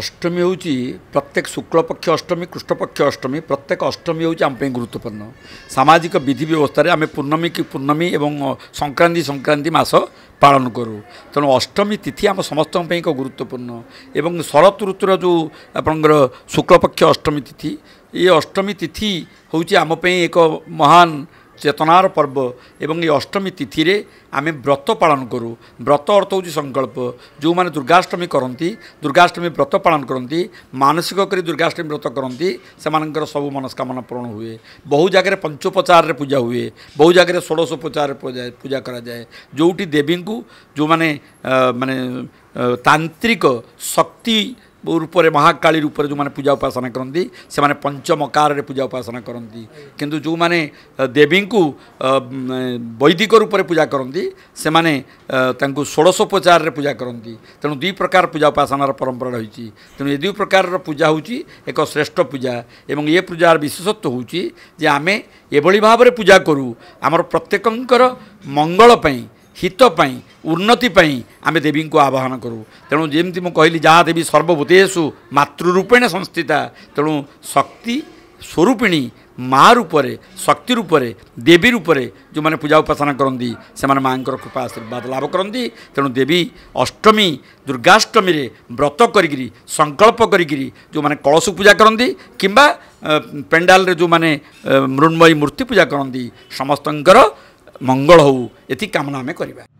ଅଷ୍ଟମୀ ହେଉଛି ପ୍ରତ୍ୟେକ ଶୁକ୍ଳପକ୍ଷ ଅଷ୍ଟମୀ କୃଷ୍ଣପକ୍ଷ ଅଷ୍ଟମୀ ପ୍ରତ୍ୟେକ ଅଷ୍ଟମୀ ହେଉଛି ଆମ ପାଇଁ ଗୁରୁତ୍ୱପୂର୍ଣ୍ଣ ସାମାଜିକ ବିଧି ବ୍ୟବସ୍ଥାରେ ଆମେ ପୂର୍ଣ୍ଣମୀ କି ପୂର୍ଣ୍ଣମୀ ଏବଂ ସଂକ୍ରାନ୍ତି ସଂକ୍ରାନ୍ତି ମାସ ପାଳନ କରୁ ତେଣୁ ଅଷ୍ଟମୀ ତିଥି ଆମ ସମସ୍ତଙ୍କ ପାଇଁ ଏକ ଗୁରୁତ୍ୱପୂର୍ଣ୍ଣ ଏବଂ ଶରତ ଋତୁର ଯେଉଁ ଆପଣଙ୍କର ଶୁକ୍ଳପକ୍ଷ ଅଷ୍ଟମୀ ତିଥି ଏ ଅଷ୍ଟମୀ ତିଥି ହେଉଛି ଆମ ପାଇଁ ଏକ ମହାନ চেতনার পর্ব এবং এই অষ্টমী তিথিরে আমি ব্রত পালন করু ব্রত অর্থ হচ্ছে সংকল্প যে দুর্গাষ্টমী করতে দুর্গাষ্টমী ব্রত পালন করতে মানসিক করে দুর্গাষ্টমী ব্রত করতে সে সবু মনস্কামনা পূরণ হুয়ে বহু জায়গায় পঞ্চোপচারে পূজা হুয়ে বহু জায়গায় ষোড়শোপচারে পূজা করা যায় যেটি দেবী যে মানে মানে তান্ত্রিক শক্তি রূপরে মহাকালী রূপরে যে পূজা উপাসনা করতে সে পঞ্চমকারে পূজা উপাসনা করতে কিন্তু যে দেবীঙ্কু বৈদিক রূপরে পূজা করতে সে ষোড়শোপচারে পূজা করতে তেমন দুই প্রকার পূজা উপাসনার পরম্পরা রয়েছে তেমন এ দুই প্রকার পূজা হচ্ছে এক শ্রেষ্ঠ পূজা এবং এ পূজার বিশেষত্ব হচ্ছে যে আমি এভাবে ভাবে পূজা করু আমার প্রত্যেকঙ্কর মঙ্গলপ্রাই হিত পাই উন্নতি পাই আমি দেবীঙ্কু আবাহন করু তেণু যেমি মু কহিলি যা দেবী সর্বভূতেষু মাতৃরূপেণ সংস্থিতা তেণু শক্তি স্বরূপিণী মা রূপরে শক্তি রূপরে দেবী রূপরে যে পূজা উপাসনা করতে সে মাঙ্কর কৃপা আশীর্বাদ লাভ করতে তেমন দেবী অষ্টমী দুর্গাষ্টমী ব্রত করি সংকল্প করি যে কলস পূজা করতে কিংবা পেন্ডালে যে মৃন্ময়ী মূর্তি পূজা করতে সমস্ত मंगल हो ये कामना आम करवा